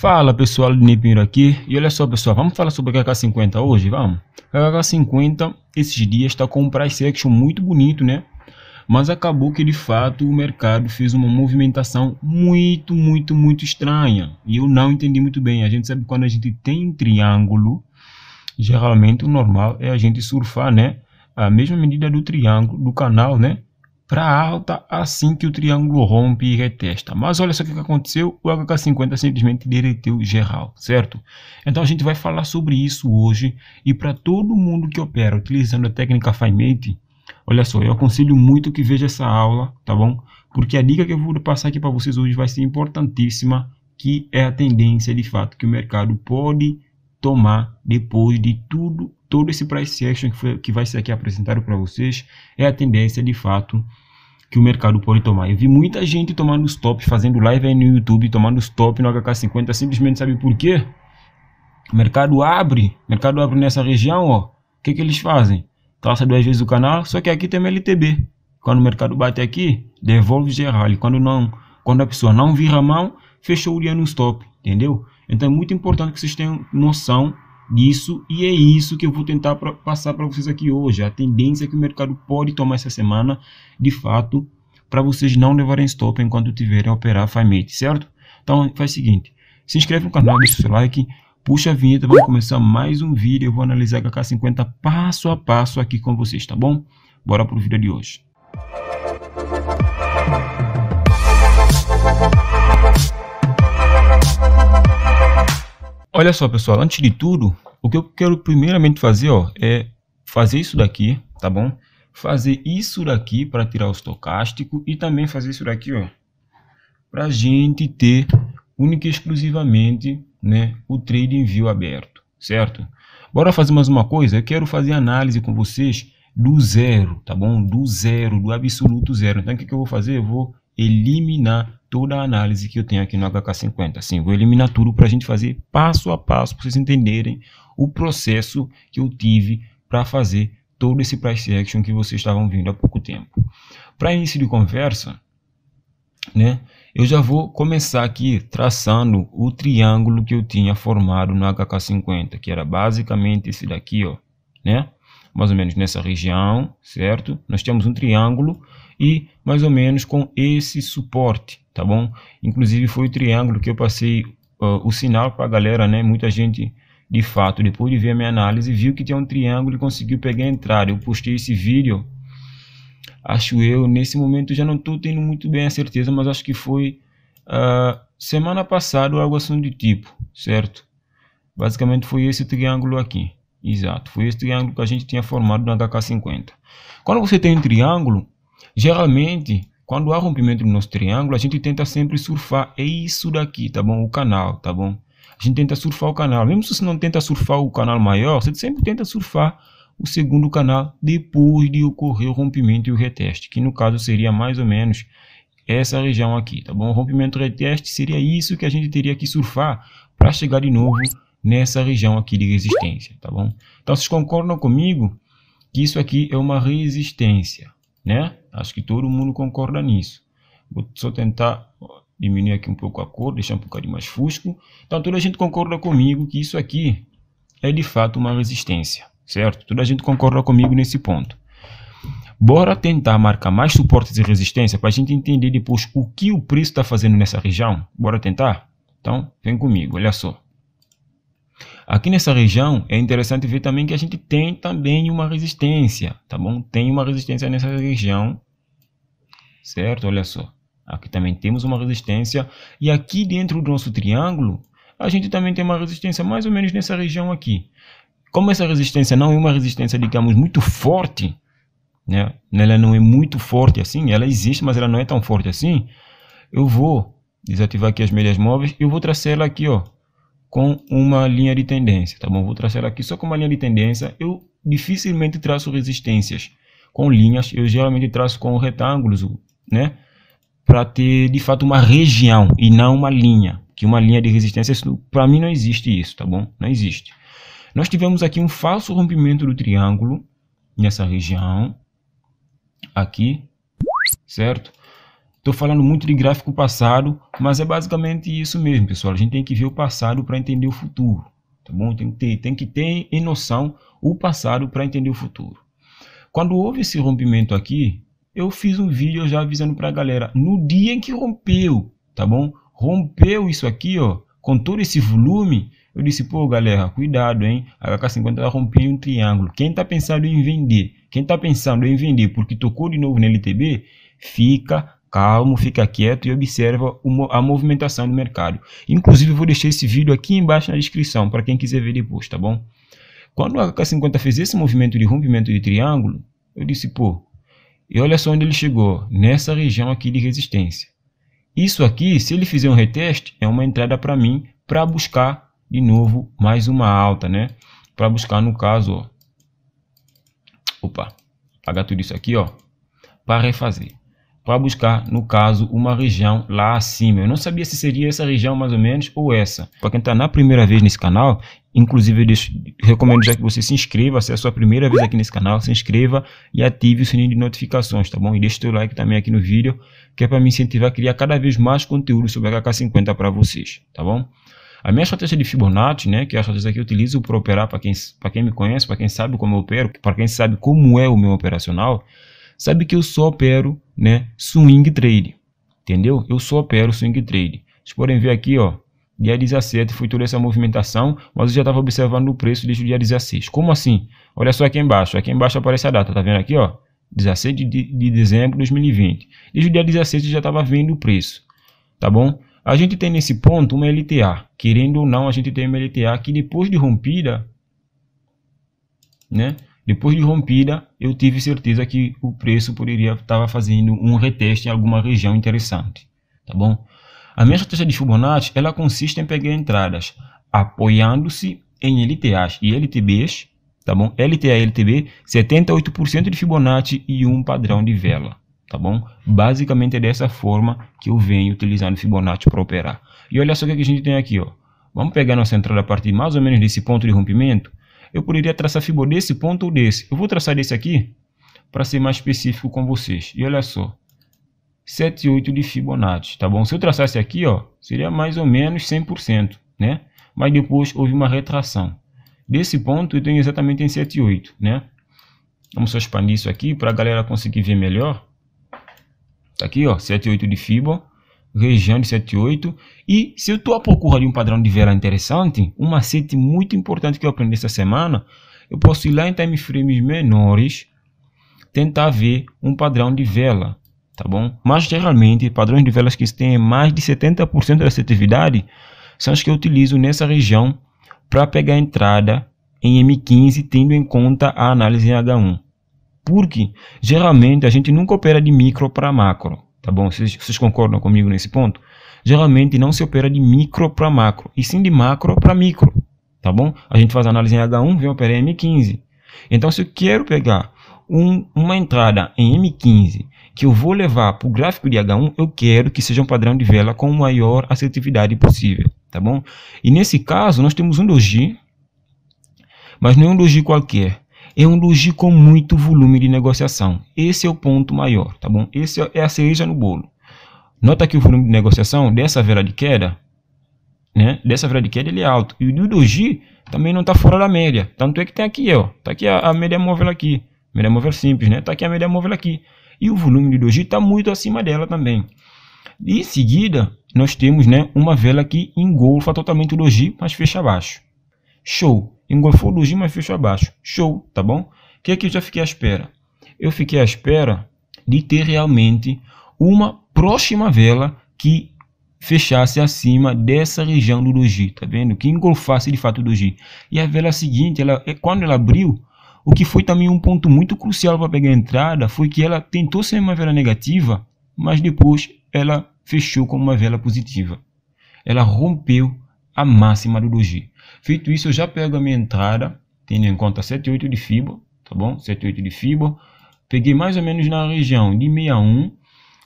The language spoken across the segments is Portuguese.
Fala pessoal, Nipiro aqui e olha só pessoal, vamos falar sobre a KK50 hoje, vamos? A KK50 esses dias está com um price action muito bonito, né? Mas acabou que de fato o mercado fez uma movimentação muito, muito, muito estranha e eu não entendi muito bem. A gente sabe que quando a gente tem um triângulo, geralmente o normal é a gente surfar, né? A mesma medida do triângulo, do canal, né? para alta assim que o triângulo rompe e retesta. Mas olha só o que aconteceu, o HK50 simplesmente derreteu geral, certo? Então a gente vai falar sobre isso hoje e para todo mundo que opera utilizando a técnica FIMET. olha só, eu aconselho muito que veja essa aula, tá bom? Porque a dica que eu vou passar aqui para vocês hoje vai ser importantíssima, que é a tendência de fato que o mercado pode tomar depois de tudo todo esse price action que, foi, que vai ser aqui apresentado para vocês é a tendência de fato que o mercado pode tomar. Eu vi muita gente tomando stop, fazendo live aí no YouTube, tomando stop no HK50, simplesmente sabe por quê? O mercado abre, o mercado abre nessa região, ó. O que, que eles fazem? Traça duas vezes o canal, só que aqui tem LTB. Quando o mercado bate aqui, devolve geral. E quando não, quando a pessoa não vira a mão, fechou o dia no stop, entendeu? Então é muito importante que vocês tenham noção nisso e é isso que eu vou tentar pra, passar para vocês aqui hoje. A tendência que o mercado pode tomar essa semana, de fato, para vocês não levarem stop enquanto tiverem a operar FiMate, certo? Então faz o seguinte, se inscreve no canal, deixa o seu like, puxa a vinheta, vamos começar mais um vídeo, eu vou analisar HK50 passo a passo aqui com vocês, tá bom? Bora para o vídeo de hoje. Olha só, pessoal, antes de tudo, o que eu quero primeiramente fazer, ó, é fazer isso daqui, tá bom? Fazer isso daqui para tirar o estocástico e também fazer isso daqui, ó, para a gente ter única e exclusivamente, né, o trading view aberto, certo? Bora fazer mais uma coisa, eu quero fazer análise com vocês do zero, tá bom? Do zero, do absoluto zero. Então, o que, que eu vou fazer? Eu vou eliminar toda a análise que eu tenho aqui no HK50. Assim, vou eliminar tudo para a gente fazer passo a passo, para vocês entenderem o processo que eu tive para fazer todo esse price action que vocês estavam vendo há pouco tempo. Para início de conversa, né, eu já vou começar aqui traçando o triângulo que eu tinha formado no HK50, que era basicamente esse daqui, ó, né? mais ou menos nessa região, certo? Nós temos um triângulo e mais ou menos com esse suporte, tá bom? Inclusive foi o triângulo que eu passei uh, o sinal para a galera, né? Muita gente, de fato, depois de ver a minha análise, viu que tinha um triângulo e conseguiu pegar a entrada. Eu postei esse vídeo, acho eu, nesse momento já não estou tendo muito bem a certeza, mas acho que foi uh, semana passada ou algo assim do tipo, certo? Basicamente foi esse triângulo aqui. Exato, foi esse triângulo que a gente tinha formado no HK50. Quando você tem um triângulo, geralmente quando há rompimento no nosso triângulo, a gente tenta sempre surfar. É isso daqui, tá bom? O canal, tá bom? A gente tenta surfar o canal. Mesmo se você não tenta surfar o canal maior, você sempre tenta surfar o segundo canal depois de ocorrer o rompimento e o reteste, que no caso seria mais ou menos essa região aqui, tá bom? O rompimento e reteste seria isso que a gente teria que surfar para chegar de novo nessa região aqui de resistência, tá bom? Então vocês concordam comigo que isso aqui é uma resistência, né? Acho que todo mundo concorda nisso. Vou só tentar diminuir aqui um pouco a cor, deixar um bocadinho mais fusco. Então, toda a gente concorda comigo que isso aqui é de fato uma resistência, certo? Toda a gente concorda comigo nesse ponto. Bora tentar marcar mais suportes e resistência para a gente entender depois o que o preço está fazendo nessa região. Bora tentar? Então, vem comigo, olha só. Aqui nessa região é interessante ver também que a gente tem também uma resistência, tá bom? Tem uma resistência nessa região, certo? Olha só, aqui também temos uma resistência e aqui dentro do nosso triângulo a gente também tem uma resistência mais ou menos nessa região aqui. Como essa resistência não é uma resistência, digamos, muito forte, né? Ela não é muito forte assim, ela existe, mas ela não é tão forte assim. Eu vou desativar aqui as médias móveis e eu vou traçar ela aqui, ó, com uma linha de tendência, tá bom? Vou traçar aqui só com uma linha de tendência. Eu dificilmente traço resistências com linhas, eu geralmente traço com retângulos, né? Para ter de fato uma região e não uma linha, que uma linha de resistência para mim não existe isso, tá bom? Não existe. Nós tivemos aqui um falso rompimento do triângulo nessa região aqui, certo? Estou falando muito de gráfico passado, mas é basicamente isso mesmo, pessoal. A gente tem que ver o passado para entender o futuro, tá bom? Tem que ter, tem que ter em noção o passado para entender o futuro. Quando houve esse rompimento aqui, eu fiz um vídeo já avisando para a galera no dia em que rompeu, tá bom? Rompeu isso aqui, ó, com todo esse volume, eu disse, pô, galera, cuidado, hein? A HK50 tá romper um triângulo. Quem está pensando em vender, quem está pensando em vender porque tocou de novo na LTB, fica calmo, fica quieto e observa a movimentação do mercado. Inclusive, eu vou deixar esse vídeo aqui embaixo na descrição para quem quiser ver depois, tá bom? Quando o ak 50 fez esse movimento de rompimento de triângulo, eu disse, pô, e olha só onde ele chegou, nessa região aqui de resistência. Isso aqui, se ele fizer um reteste, é uma entrada para mim para buscar de novo mais uma alta, né? Para buscar no caso, ó, opa, pagar tudo isso aqui, ó, para refazer para buscar, no caso, uma região lá acima. Eu não sabia se seria essa região mais ou menos ou essa. Para quem está na primeira vez nesse canal, inclusive eu deixo, recomendo já que você se inscreva, se é a sua primeira vez aqui nesse canal, se inscreva e ative o sininho de notificações, tá bom? E deixe o seu like também aqui no vídeo, que é para me incentivar a criar cada vez mais conteúdo sobre HK50 para vocês, tá bom? A minha estratégia de Fibonacci, né, que é a estratégia que eu utilizo para operar, para quem, quem me conhece, para quem sabe como eu opero, para quem sabe como é o meu operacional, sabe que eu só opero né, swing trade, entendeu? Eu só opero swing trade. Vocês podem ver aqui, ó, dia 17 foi toda essa movimentação, mas eu já estava observando o preço desde o dia 16. Como assim? Olha só aqui embaixo, aqui embaixo aparece a data, tá vendo aqui, ó? 16 de, de dezembro de 2020. Desde o dia 16 eu já estava vendo o preço, tá bom? A gente tem nesse ponto uma LTA, querendo ou não, a gente tem uma LTA que depois de rompida, né? Depois de rompida, eu tive certeza que o preço poderia estar fazendo um reteste em alguma região interessante, tá bom? A minha estratégia de Fibonacci, ela consiste em pegar entradas apoiando-se em LTAs e LTBs, tá bom? LTA e LTB, 78% de Fibonacci e um padrão de vela, tá bom? Basicamente é dessa forma que eu venho utilizando Fibonacci para operar. E olha só o que a gente tem aqui, ó. Vamos pegar nossa entrada a partir mais ou menos desse ponto de rompimento eu poderia traçar fibra desse ponto ou desse. Eu vou traçar desse aqui para ser mais específico com vocês. E olha só, 7 e 8 de Fibonacci, tá bom? Se eu traçasse aqui, ó, seria mais ou menos 100%, né? Mas depois houve uma retração. Desse ponto eu tenho exatamente em 7 e 8, né? Vamos só expandir isso aqui para a galera conseguir ver melhor. Tá aqui, ó, 7 e 8 de Fibo região de 78. E se eu estou à procura de um padrão de vela interessante, um macete muito importante que eu aprendi essa semana, eu posso ir lá em time frames menores, tentar ver um padrão de vela, tá bom? Mas geralmente, padrões de velas que têm mais de 70% da assertividade são os que eu utilizo nessa região para pegar entrada em M15, tendo em conta a análise em H1. Porque geralmente a gente nunca opera de micro para macro. Tá bom? Vocês, vocês concordam comigo nesse ponto? Geralmente não se opera de micro para macro, e sim de macro para micro. Tá bom? A gente faz análise em H1, vem operar em M15. Então, se eu quero pegar um, uma entrada em M15 que eu vou levar para o gráfico de H1, eu quero que seja um padrão de vela com maior assertividade possível, tá bom? E nesse caso, nós temos um doji, mas não é um doji qualquer é um logi com muito volume de negociação. Esse é o ponto maior, tá bom? Esse é, é a cereja no bolo. Nota que o volume de negociação dessa vela de queda, né? Dessa vela de queda ele é alto. E o do Doji também não está fora da média. Tanto é que tem aqui, ó. Tá aqui a, a média móvel aqui. Média móvel simples, né? Tá aqui a média móvel aqui. E o volume de Doji está muito acima dela também. E em seguida, nós temos, né, uma vela que engolfa totalmente o Doji, mas fecha abaixo. Show. Engolfou Lugima e fechou abaixo. Show, tá bom? O que é que eu já fiquei à espera? Eu fiquei à espera de ter realmente uma próxima vela que fechasse acima dessa região do doji, tá vendo? Que engolfasse de fato o doji. E a vela seguinte, ela, é, quando ela abriu, o que foi também um ponto muito crucial para pegar a entrada foi que ela tentou ser uma vela negativa, mas depois ela fechou como uma vela positiva. Ela rompeu a máxima do doji. Feito isso, eu já pego a minha entrada, tendo em conta 78 de fibra, tá bom? 78 de fibra. Peguei mais ou menos na região de 61.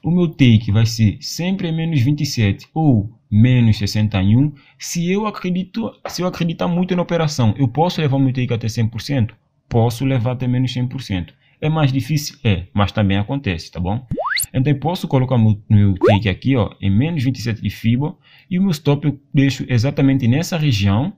O meu take vai ser sempre menos 27 ou menos 61. Se eu acredito, se eu acreditar muito na operação, eu posso levar meu take até 100%? Posso levar até menos 100%. É mais difícil? É, mas também acontece, tá bom? Então, eu posso colocar meu, meu take aqui ó, em menos 27 de FIBA e o meu stop eu deixo exatamente nessa região.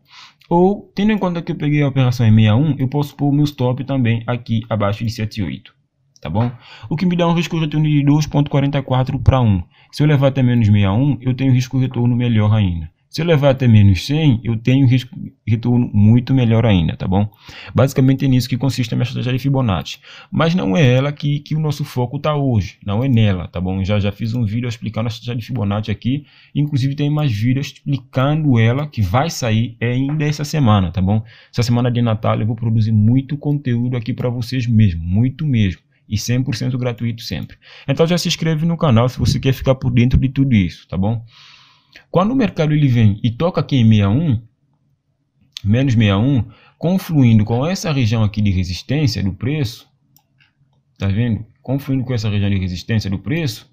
Ou, tendo em conta que eu peguei a operação em 61, eu posso pôr o meu stop também aqui abaixo de 78 tá bom? O que me dá um risco de retorno de 2.44 para 1. Se eu levar até menos 61, eu tenho risco de retorno melhor ainda. Se eu levar até menos 100, eu tenho um risco, retorno muito melhor ainda, tá bom? Basicamente é nisso que consiste a minha estratégia de Fibonacci. Mas não é ela que, que o nosso foco está hoje, não é nela, tá bom? Já, já fiz um vídeo explicando a estratégia de Fibonacci aqui, inclusive tem mais vídeos explicando ela, que vai sair é ainda essa semana, tá bom? Essa semana de Natal eu vou produzir muito conteúdo aqui para vocês mesmo, muito mesmo e 100% gratuito sempre. Então já se inscreve no canal se você quer ficar por dentro de tudo isso, tá bom? Quando o mercado ele vem e toca aqui em 61, menos 61, confluindo com essa região aqui de resistência do preço, tá vendo? Confluindo com essa região de resistência do preço,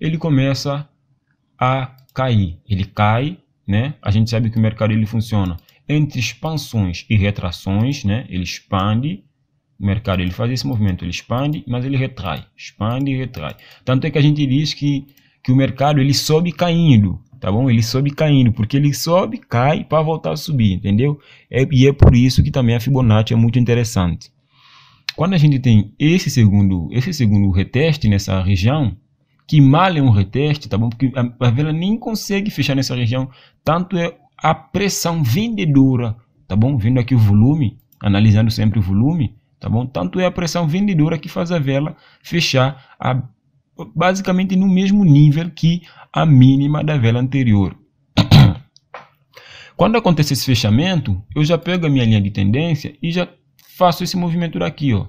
ele começa a cair. Ele cai, né? A gente sabe que o mercado ele funciona entre expansões e retrações, né? Ele expande, o mercado ele faz esse movimento, ele expande, mas ele retrai, expande e retrai. Tanto é que a gente diz que, que o mercado ele sobe caindo, tá bom? Ele sobe caindo, porque ele sobe, cai para voltar a subir, entendeu? É, e é por isso que também a Fibonacci é muito interessante. Quando a gente tem esse segundo, esse segundo reteste nessa região, que mal é um reteste, tá bom? Porque a, a vela nem consegue fechar nessa região, tanto é a pressão vendedora, tá bom? Vendo aqui o volume, analisando sempre o volume, tá bom? Tanto é a pressão vendedora que faz a vela fechar a basicamente no mesmo nível que a mínima da vela anterior. Quando acontece esse fechamento, eu já pego a minha linha de tendência e já faço esse movimento daqui, ó.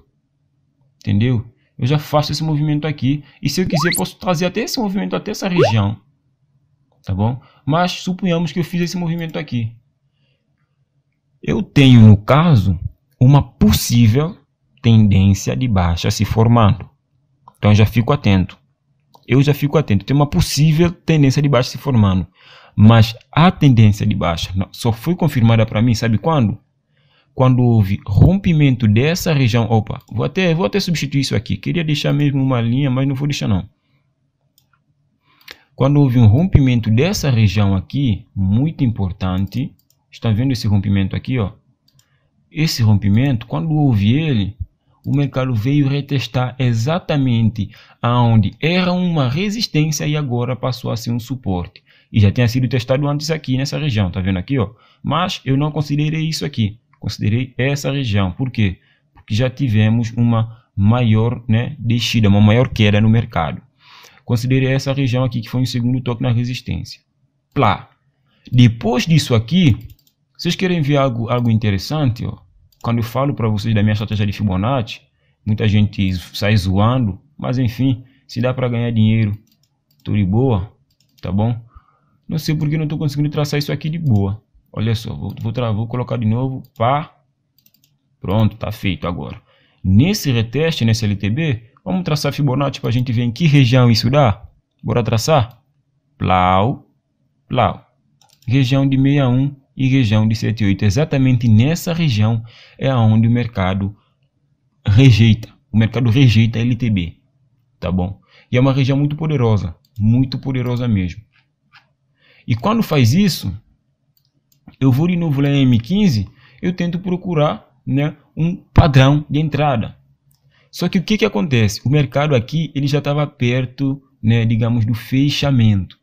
Entendeu? Eu já faço esse movimento aqui e se eu quiser posso trazer até esse movimento até essa região. Tá bom? Mas suponhamos que eu fiz esse movimento aqui. Eu tenho, no caso, uma possível tendência de baixa se formando. Então já fico atento. Eu já fico atento. Tem uma possível tendência de baixa se formando. Mas a tendência de baixa só foi confirmada para mim, sabe quando? Quando houve rompimento dessa região. Opa, vou até, vou até substituir isso aqui. Queria deixar mesmo uma linha, mas não vou deixar não. Quando houve um rompimento dessa região aqui, muito importante, está vendo esse rompimento aqui, ó? Esse rompimento, quando houve ele, o mercado veio retestar exatamente aonde era uma resistência e agora passou a ser um suporte. E já tinha sido testado antes aqui nessa região, tá vendo aqui, ó? Mas eu não considerei isso aqui, considerei essa região. Por quê? Porque já tivemos uma maior, né, descida, uma maior queda no mercado. Considerei essa região aqui que foi um segundo toque na resistência. Plá. Depois disso aqui, vocês querem ver algo, algo interessante, ó? Quando eu falo para vocês da minha estratégia de Fibonacci, muita gente sai zoando, mas enfim, se dá para ganhar dinheiro, tô de boa, tá bom? Não sei porque não tô conseguindo traçar isso aqui de boa. Olha só, vou, vou, vou colocar de novo, pá, pronto, tá feito agora. Nesse reteste, nesse LTB, vamos traçar Fibonacci para a gente ver em que região isso dá. Bora traçar? Plau, plau. Região de 61 e região de 78. Exatamente nessa região é onde o mercado rejeita. O mercado rejeita a LTB, tá bom? E é uma região muito poderosa, muito poderosa mesmo. E quando faz isso, eu vou de novo lá em M15, eu tento procurar né, um padrão de entrada. Só que o que, que acontece? O mercado aqui ele já estava perto, né, digamos, do fechamento.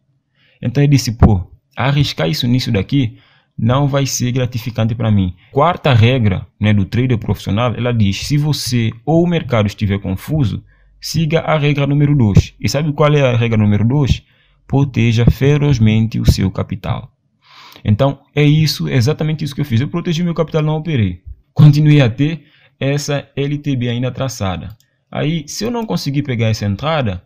Então ele disse, pô, arriscar isso nisso daqui não vai ser gratificante para mim. Quarta regra né, do trader profissional, ela diz, se você ou o mercado estiver confuso, siga a regra número 2. E sabe qual é a regra número 2? Proteja ferozmente o seu capital. Então, é isso, é exatamente isso que eu fiz. Eu protegi meu capital, não operei. Continuei a ter essa LTB ainda traçada. Aí, se eu não conseguir pegar essa entrada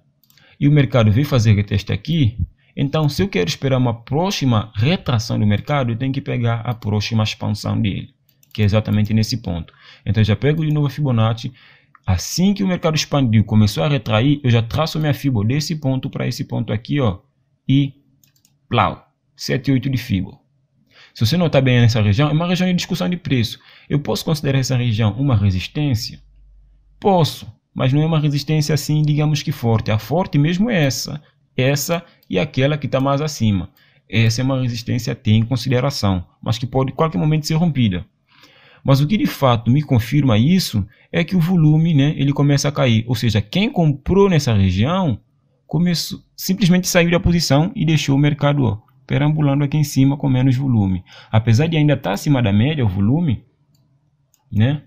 e o mercado veio fazer reteste aqui, então, se eu quero esperar uma próxima retração do mercado, eu tenho que pegar a próxima expansão dele, que é exatamente nesse ponto. Então, eu já pego de novo a Fibonacci. Assim que o mercado expandiu, começou a retrair, eu já traço minha Fibo desse ponto para esse ponto aqui, ó, e plau, 7,8 de Fibo. Se você notar bem nessa região, é uma região de discussão de preço. Eu posso considerar essa região uma resistência? Posso, mas não é uma resistência assim, digamos que forte. A forte mesmo é essa, essa e aquela que está mais acima. Essa é uma resistência a ter em consideração, mas que pode em qualquer momento ser rompida. Mas o que de fato me confirma isso é que o volume né, ele começa a cair. Ou seja, quem comprou nessa região começou, simplesmente saiu da posição e deixou o mercado perambulando aqui em cima com menos volume. Apesar de ainda estar tá acima da média o volume, né,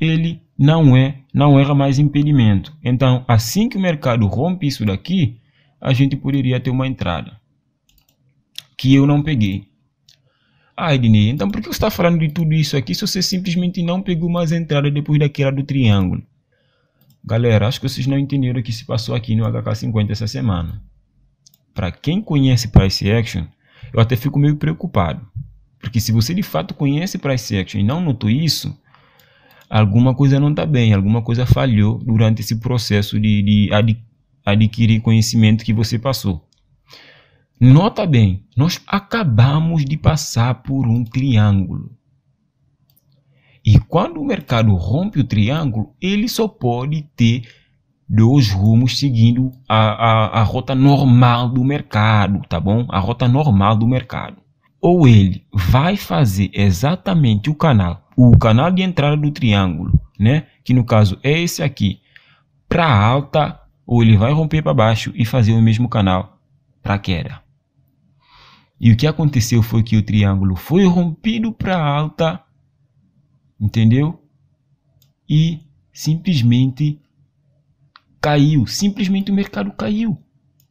ele não é, não erra mais impedimento. Então, assim que o mercado rompe isso daqui, a gente poderia ter uma entrada que eu não peguei. Ah, Ednei, então por que você está falando de tudo isso aqui se você simplesmente não pegou mais entrada depois daquela do triângulo? Galera, acho que vocês não entenderam o que se passou aqui no HK50 essa semana. Para quem conhece Price Action, eu até fico meio preocupado. Porque se você de fato conhece Price Action e não notou isso, alguma coisa não está bem, alguma coisa falhou durante esse processo de, de, adquirir conhecimento que você passou. Nota bem, nós acabamos de passar por um triângulo. E quando o mercado rompe o triângulo, ele só pode ter dois rumos seguindo a, a, a rota normal do mercado, tá bom? A rota normal do mercado. Ou ele vai fazer exatamente o canal, o canal de entrada do triângulo, né? Que no caso é esse aqui, para alta ou ele vai romper para baixo e fazer o mesmo canal para queda. E o que aconteceu foi que o triângulo foi rompido para alta, entendeu? E simplesmente caiu, simplesmente o mercado caiu.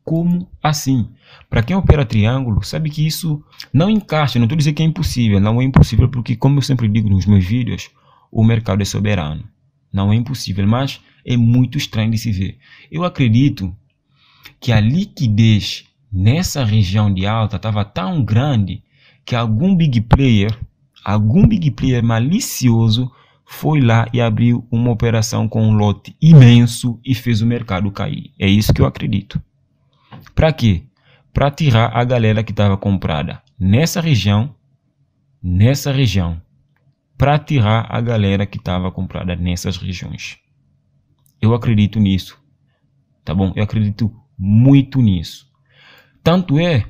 Como assim? Para quem opera triângulo, sabe que isso não encaixa, não estou dizendo que é impossível, não é impossível porque como eu sempre digo nos meus vídeos, o mercado é soberano. Não é impossível, mas é muito estranho de se ver. Eu acredito que a liquidez nessa região de alta estava tão grande que algum big player, algum big player malicioso foi lá e abriu uma operação com um lote imenso e fez o mercado cair. É isso que eu acredito. Para quê? Para tirar a galera que estava comprada nessa região, nessa região para tirar a galera que estava comprada nessas regiões. Eu acredito nisso, tá bom? Eu acredito muito nisso. Tanto é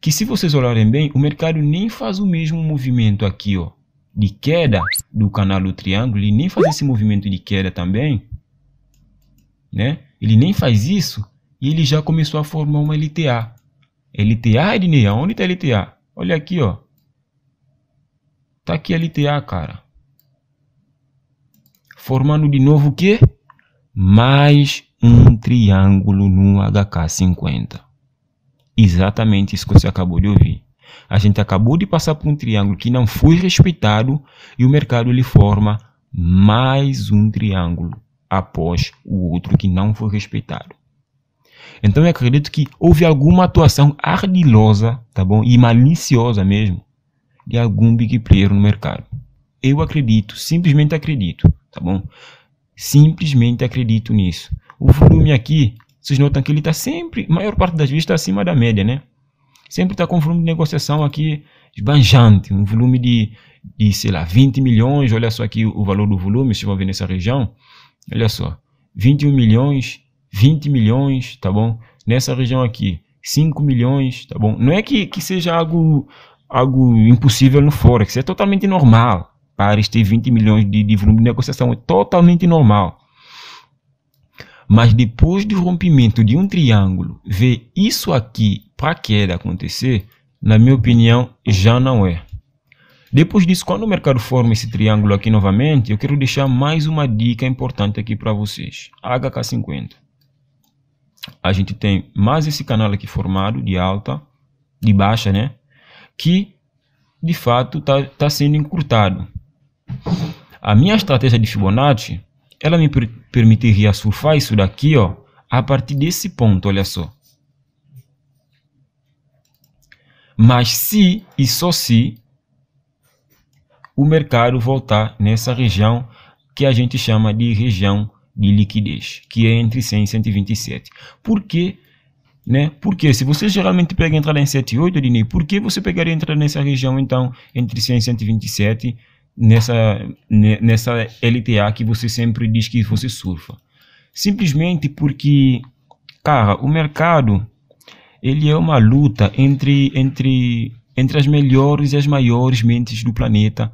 que se vocês olharem bem, o mercado nem faz o mesmo movimento aqui, ó, de queda do canal do triângulo, ele nem faz esse movimento de queda também, né? Ele nem faz isso e ele já começou a formar uma LTA. LTA, Edneia, onde está LTA? Olha aqui, ó. Tá aqui LTA, cara. Formando de novo o quê? Mais um triângulo no HK50. Exatamente isso que você acabou de ouvir. A gente acabou de passar por um triângulo que não foi respeitado e o mercado ele forma mais um triângulo após o outro que não foi respeitado. Então eu acredito que houve alguma atuação ardilosa, tá bom? E maliciosa mesmo de algum big player no mercado. Eu acredito, simplesmente acredito, tá bom? Simplesmente acredito nisso. O volume aqui, vocês notam que ele está sempre, maior parte das vezes está acima da média, né? Sempre está com volume de negociação aqui esbanjante, um volume de, de, sei lá, 20 milhões, olha só aqui o valor do volume, vocês vão ver nessa região, olha só, 21 milhões, 20 milhões, tá bom? Nessa região aqui, 5 milhões, tá bom? Não é que, que seja algo algo impossível no Forex. É totalmente normal. para ter 20 milhões de, de volume de negociação. É totalmente normal. Mas depois do rompimento de um triângulo, ver isso aqui para queda acontecer, na minha opinião, já não é. Depois disso, quando o mercado forma esse triângulo aqui novamente, eu quero deixar mais uma dica importante aqui para vocês. HK50. A gente tem mais esse canal aqui formado de alta, de baixa, né? que de fato está tá sendo encurtado. A minha estratégia de Fibonacci, ela me per permitiria surfar isso daqui, ó, a partir desse ponto, olha só. Mas se e só se o mercado voltar nessa região que a gente chama de região de liquidez, que é entre 100 e 127. Por que né? Porque se você geralmente pega entrada em 78, Adinei, por que você pegaria entrada nessa região então entre 100 e 127 nessa, né, nessa LTA que você sempre diz que você surfa? Simplesmente porque, cara, o mercado ele é uma luta entre, entre, entre as melhores e as maiores mentes do planeta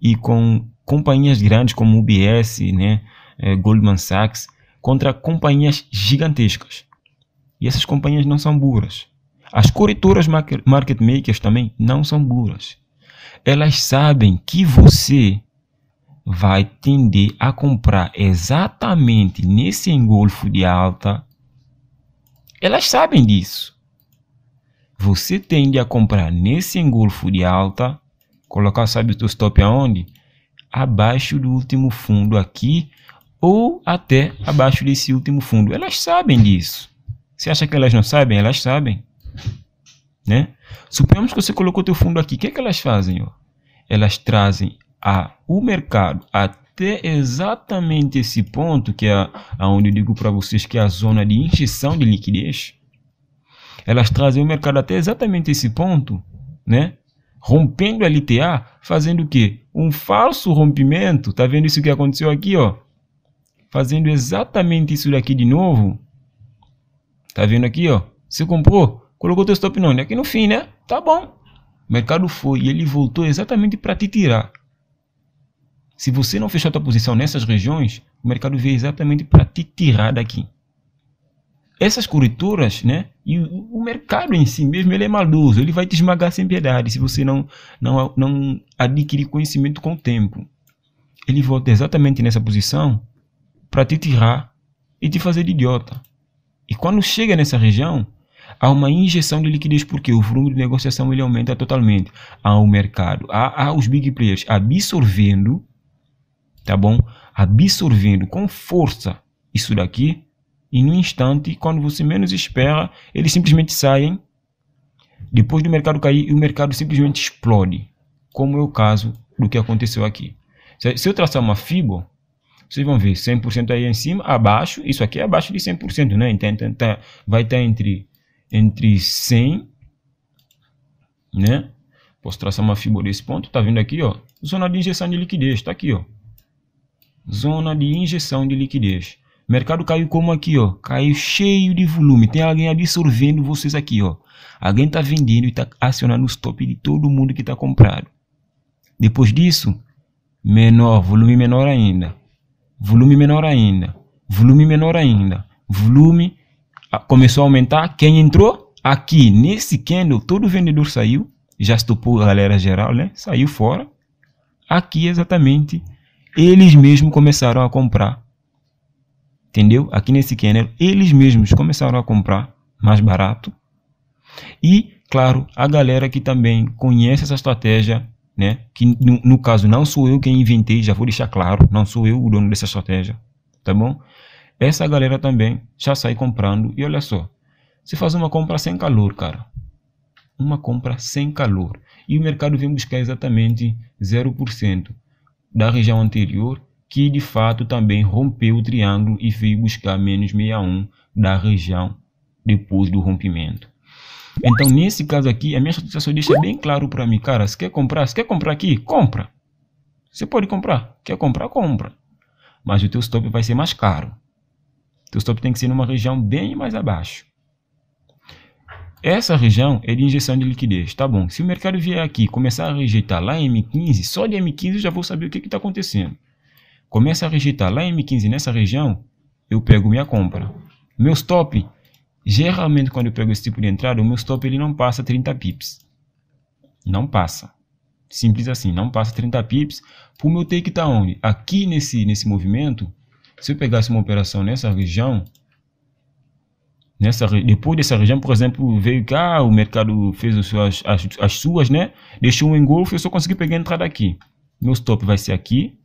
e com companhias grandes como UBS, né, eh, Goldman Sachs, contra companhias gigantescas. E essas companhias não são burras. As corretoras market makers também não são burras. Elas sabem que você vai tender a comprar exatamente nesse engolfo de alta. Elas sabem disso. Você tende a comprar nesse engolfo de alta, colocar, sabe, o seu stop aonde? Abaixo do último fundo aqui ou até abaixo desse último fundo. Elas sabem disso. Você acha que elas não sabem? Elas sabem. Né? Suponhamos que você colocou teu fundo aqui. O que, é que elas fazem? Ó? Elas trazem a, o mercado até exatamente esse ponto, que é onde eu digo para vocês que é a zona de injeção de liquidez. Elas trazem o mercado até exatamente esse ponto, né? rompendo a LTA, fazendo o quê? Um falso rompimento. Tá vendo isso que aconteceu aqui? ó? Fazendo exatamente isso daqui de novo Tá vendo aqui, ó? Você comprou, colocou teu stop none aqui no fim, né? Tá bom. O mercado foi e ele voltou exatamente para te tirar. Se você não fechar tua posição nessas regiões, o mercado veio exatamente para te tirar daqui. Essas corretoras, né? E o mercado em si mesmo, ele é maldoso, ele vai te esmagar sem piedade se você não, não, não adquirir conhecimento com o tempo. Ele volta exatamente nessa posição para te tirar e te fazer de idiota. E quando chega nessa região, há uma injeção de liquidez, porque o volume de negociação ele aumenta totalmente. Há o mercado, há, há os big players absorvendo, tá bom? Absorvendo com força isso daqui. E no instante, quando você menos espera, eles simplesmente saem. Depois do mercado cair, o mercado simplesmente explode. Como é o caso do que aconteceu aqui. Se eu traçar uma FIBO, vocês vão ver 100% aí em cima, abaixo, isso aqui é abaixo de 100%, né? Então, então tá, vai estar tá entre, entre 100, né? Posso traçar uma fibra desse ponto, tá vendo aqui, ó, zona de injeção de liquidez, tá aqui, ó. Zona de injeção de liquidez. Mercado caiu como aqui, ó, caiu cheio de volume, tem alguém absorvendo vocês aqui, ó. Alguém tá vendendo e tá acionando o stop de todo mundo que tá comprado. Depois disso, menor, volume menor ainda volume menor ainda, volume menor ainda, volume ah, começou a aumentar. Quem entrou aqui nesse candle, todo vendedor saiu, já estupou a galera geral, né? Saiu fora. Aqui exatamente, eles mesmos começaram a comprar. Entendeu? Aqui nesse candle, eles mesmos começaram a comprar mais barato. E, claro, a galera que também conhece essa estratégia né? Que no, no, caso não sou eu quem inventei, já vou deixar claro, não sou eu o dono dessa estratégia, tá bom? Essa galera também já sai comprando e olha só, você faz uma compra sem calor, cara. Uma compra sem calor. E o mercado vem buscar exatamente 0% da região anterior, que de fato também rompeu o triângulo e veio buscar menos 61 da região depois do rompimento. Então, nesse caso aqui, a minha satisfação deixa é bem claro para mim, cara, se quer comprar, se quer comprar aqui, compra. Você pode comprar, quer comprar, compra. Mas o teu stop vai ser mais caro. O teu stop tem que ser numa região bem mais abaixo. Essa região é de injeção de liquidez, tá bom? Se o mercado vier aqui começar a rejeitar lá em M15, só de M15 eu já vou saber o que está acontecendo. Começa a rejeitar lá em M15 nessa região, eu pego minha compra. Meu stop Geralmente quando eu pego esse tipo de entrada, o meu stop ele não passa 30 pips. Não passa. Simples assim, não passa 30 pips. O meu take está onde? Aqui nesse, nesse movimento, se eu pegasse uma operação nessa região, nessa, depois dessa região, por exemplo, veio cá, o mercado fez as suas, as, as suas né? Deixou um engolfo, eu só consegui pegar a entrada aqui. Meu stop vai ser aqui,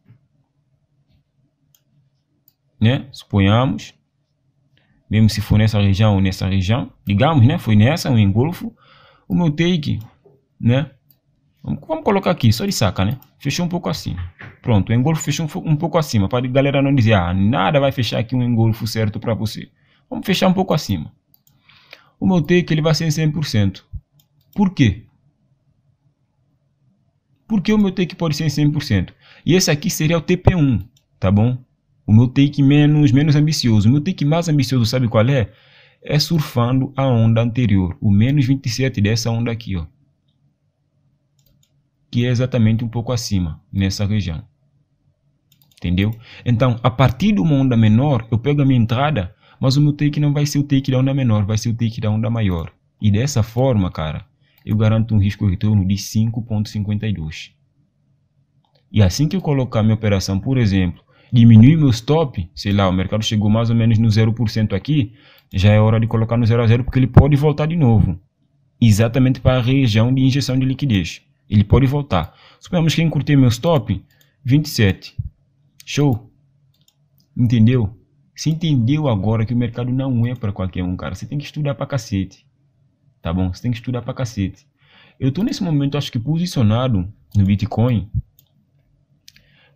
né? Suponhamos mesmo se for nessa região ou nessa região, digamos, né? Foi nessa, um engolfo, o meu take, né? Vamos, vamos colocar aqui, só de saca, né? Fechou um pouco assim. Pronto, o engolfo fechou um, um pouco acima, para a galera não dizer, ah, nada vai fechar aqui um engolfo certo para você. Vamos fechar um pouco acima. O meu take ele vai ser em 100%. Por quê? Por que o meu take pode ser em 100%? E esse aqui seria o TP1, tá bom? O meu take menos, menos ambicioso. O meu take mais ambicioso, sabe qual é? É surfando a onda anterior, o menos 27 dessa onda aqui, ó. Que é exatamente um pouco acima, nessa região. Entendeu? Então, a partir de uma onda menor, eu pego a minha entrada, mas o meu take não vai ser o take da onda menor, vai ser o take da onda maior. E dessa forma, cara, eu garanto um risco de retorno de 5.52. E assim que eu colocar minha operação, por exemplo, diminuir meu stop, sei lá, o mercado chegou mais ou menos no 0% aqui, já é hora de colocar no 0 a 0 porque ele pode voltar de novo. Exatamente para a região de injeção de liquidez. Ele pode voltar. Suponhamos que encurtei meu stop 27. Show. Entendeu? Você entendeu agora que o mercado não é para qualquer um, cara. Você tem que estudar para cacete. Tá bom? Você tem que estudar para cacete. Eu tô nesse momento acho que posicionado no Bitcoin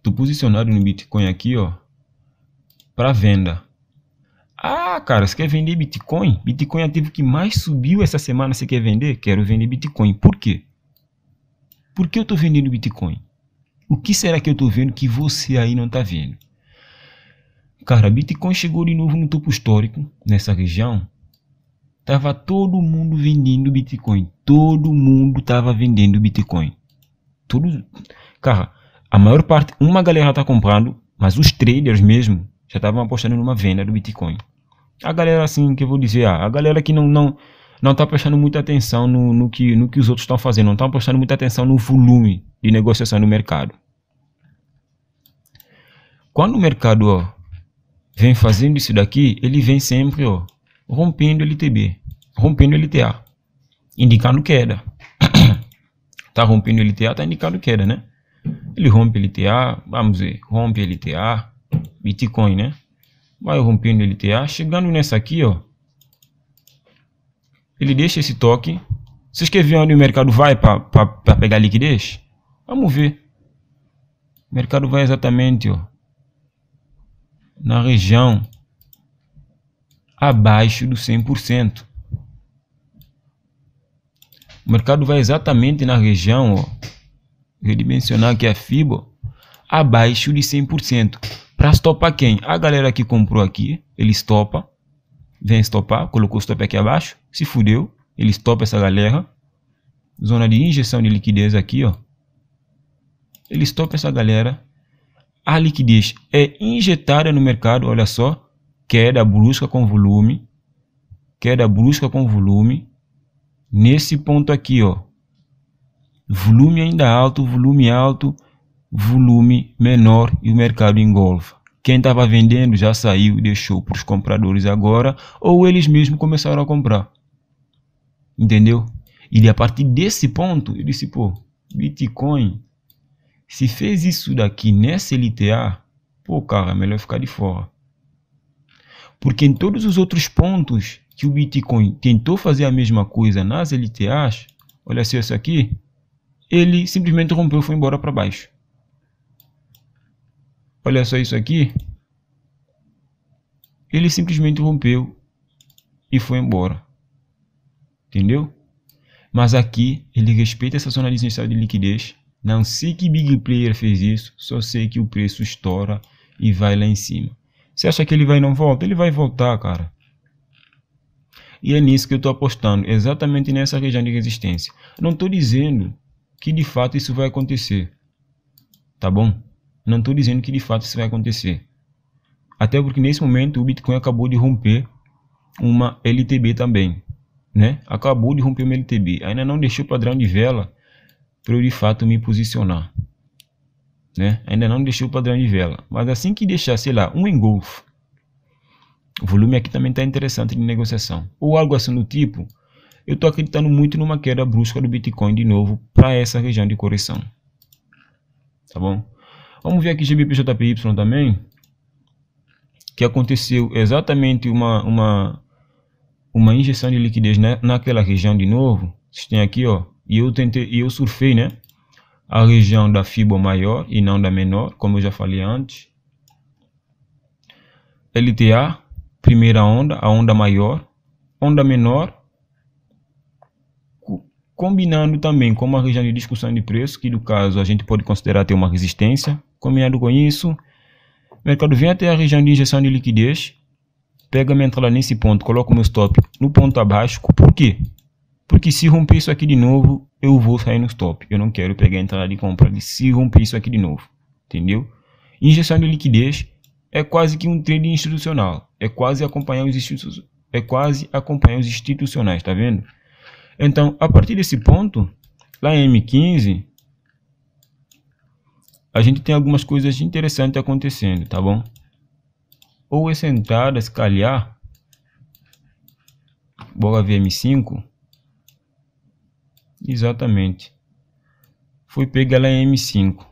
tô posicionado no Bitcoin aqui, ó. Para venda. Ah, cara, você quer vender Bitcoin? Bitcoin é ativo que mais subiu essa semana. Você quer vender? Quero vender Bitcoin. Por quê? Por que eu tô vendendo Bitcoin? O que será que eu tô vendo que você aí não está vendo? Cara, Bitcoin chegou de novo no topo histórico nessa região. Tava todo mundo vendendo Bitcoin. Todo mundo tava vendendo Bitcoin. Todo... Cara, a maior parte, uma galera tá comprando, mas os traders mesmo já estavam apostando numa venda do Bitcoin. A galera assim, que eu vou dizer, ah, a galera que não não não tá prestando muita atenção no, no, que, no que os outros estão fazendo, não tá prestando muita atenção no volume de negociação no mercado. Quando o mercado ó, vem fazendo isso daqui, ele vem sempre ó, rompendo LTB, rompendo LTA, indicando queda. tá rompendo LTA, tá indicando queda, né? Ele rompe LTA, vamos ver, rompe LTA, Bitcoin, né? Vai rompendo LTA, chegando nessa aqui, ó. Ele deixa esse toque. Vocês querem ver onde o mercado vai para pegar liquidez? Vamos ver. O mercado vai exatamente, ó. Na região abaixo do 100%. O mercado vai exatamente na região, ó redimensionar aqui a FIBO abaixo de 100%. Para stopar quem? A galera que comprou aqui, ele stopa, vem stopar colocou o stop aqui abaixo, se fudeu, ele stopa essa galera. Zona de injeção de liquidez aqui, ó. Ele stopa essa galera. A liquidez é injetada no mercado, olha só, queda brusca com volume, queda brusca com volume, nesse ponto aqui, ó, volume ainda alto, volume alto, volume menor e o mercado engolfa. Quem estava vendendo já saiu e deixou para os compradores agora, ou eles mesmos começaram a comprar. Entendeu? E a partir desse ponto, eu disse, pô, Bitcoin, se fez isso daqui nessa LTA, pô, cara, é melhor ficar de fora. Porque em todos os outros pontos que o Bitcoin tentou fazer a mesma coisa nas LTAs, olha só isso aqui, ele simplesmente rompeu, foi embora para baixo. Olha só isso aqui. Ele simplesmente rompeu e foi embora. Entendeu? Mas aqui ele respeita essa zona de essencial de liquidez. Não sei que big player fez isso, só sei que o preço estoura e vai lá em cima. Você acha que ele vai e não volta? Ele vai voltar, cara. E é nisso que eu estou apostando, exatamente nessa região de resistência. Não estou dizendo que de fato isso vai acontecer. Tá bom? Não estou dizendo que de fato isso vai acontecer. Até porque nesse momento o Bitcoin acabou de romper uma LTB também. Né? Acabou de romper uma LTB. Ainda não deixou padrão de vela para eu de fato me posicionar. Né? Ainda não deixou o padrão de vela. Mas assim que deixar, sei lá, um engolfo. O volume aqui também está interessante de negociação. Ou algo assim do tipo eu estou acreditando muito numa queda brusca do Bitcoin de novo para essa região de correção. Tá bom? Vamos ver aqui GBPJPY também, que aconteceu exatamente uma, uma, uma injeção de liquidez né? naquela região de novo. Vocês têm aqui, ó, e eu tentei, e eu surfei, né? A região da fibra maior e não da menor, como eu já falei antes. LTA, primeira onda, a onda maior, onda menor, combinando também com uma região de discussão de preço, que no caso a gente pode considerar ter uma resistência. Combinado com isso, o mercado vem até a região de injeção de liquidez, pega minha entrada nesse ponto, coloco meu stop no ponto abaixo. Por quê? Porque se romper isso aqui de novo, eu vou sair no stop. Eu não quero pegar a entrada de compra se romper isso aqui de novo. Entendeu? Injeção de liquidez é quase que um trade institucional. É quase acompanhar os institucionais. É quase acompanhar os institucionais, tá vendo? Então, a partir desse ponto, lá em M15, a gente tem algumas coisas interessantes acontecendo, tá bom? Ou é sentada, se calhar, bora 5 exatamente, foi pegar lá em M5.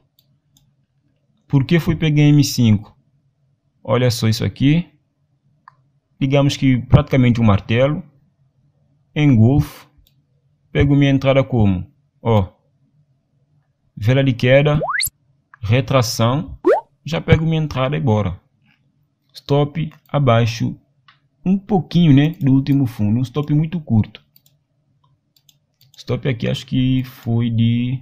Por que foi pegar em M5? Olha só isso aqui, digamos que praticamente um martelo, engolfo, Pego minha entrada como? Ó, vela de queda, retração, já pego minha entrada e bora. Stop abaixo um pouquinho, né, do último fundo, um stop muito curto. Stop aqui acho que foi de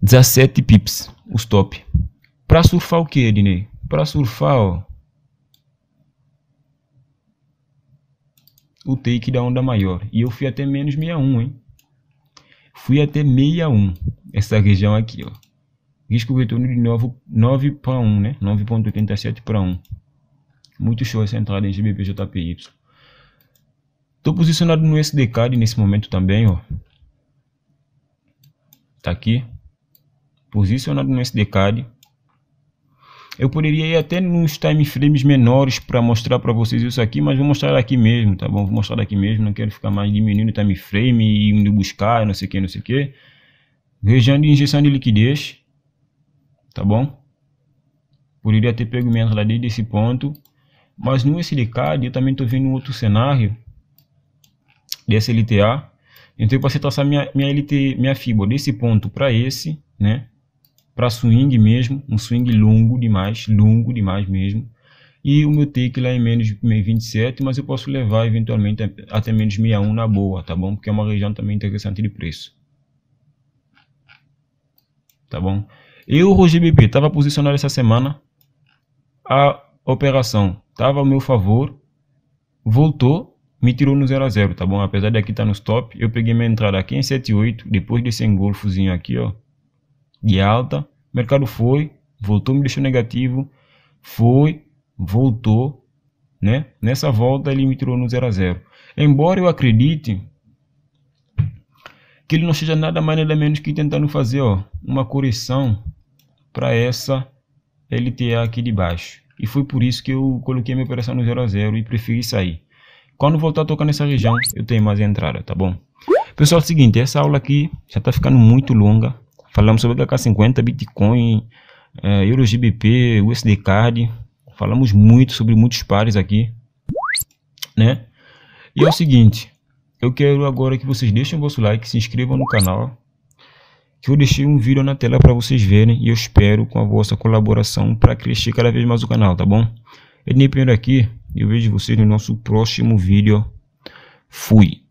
17 pips, o stop. Para surfar o que, Ednei? Para surfar, ó, o take da onda maior. E eu fui até menos 61, hein? Fui até 61, essa região aqui, ó. Risco retorno de novo 9 para 1, né? 9.87 para 1. Muito show essa entrada em GBPJPY. Tô posicionado no SDCAD nesse momento também, ó. Tá aqui. Posicionado no SDCAD. Eu poderia ir até nos time frames menores para mostrar para vocês isso aqui, mas vou mostrar aqui mesmo, tá bom? Vou mostrar aqui mesmo, não quero ficar mais diminuindo o time frame e indo buscar, não sei o que, não sei o que. Região de injeção de liquidez, tá bom? Poderia ter pego menos lá desde esse ponto, mas no SDCAD eu também estou vendo outro cenário dessa LTA. Então eu passei a traçar minha, minha, LT, minha fibra desse ponto para esse, né? para swing mesmo, um swing longo demais, longo demais mesmo. E o meu take lá em é menos 27, mas eu posso levar eventualmente até menos 61 na boa, tá bom? Porque é uma região também interessante de preço. Tá bom? Eu, Roger BP, estava posicionado essa semana. A operação estava ao meu favor. Voltou, me tirou no 0 a 0, tá bom? Apesar de aqui estar tá no stop, eu peguei minha entrada aqui em 78, depois desse engolfozinho aqui, ó de alta, o mercado foi, voltou, me deixou negativo, foi, voltou, né? Nessa volta ele me tirou no 0 a 0. Embora eu acredite que ele não seja nada mais nada menos que tentando fazer, ó, uma correção para essa LTA aqui de baixo. E foi por isso que eu coloquei minha operação no 0 a 0 e preferi sair. Quando voltar a tocar nessa região, eu tenho mais entrada, tá bom? Pessoal, é o seguinte, essa aula aqui já está ficando muito longa. Falamos sobre a HK50, Bitcoin, é, EuroGBP, USD Card. Falamos muito sobre muitos pares aqui, né? E é o seguinte, eu quero agora que vocês deixem o vosso like, se inscrevam no canal, que eu deixei um vídeo na tela para vocês verem e eu espero com a vossa colaboração para crescer cada vez mais o canal, tá bom? Ednei primeiro aqui, eu vejo vocês no nosso próximo vídeo. Fui!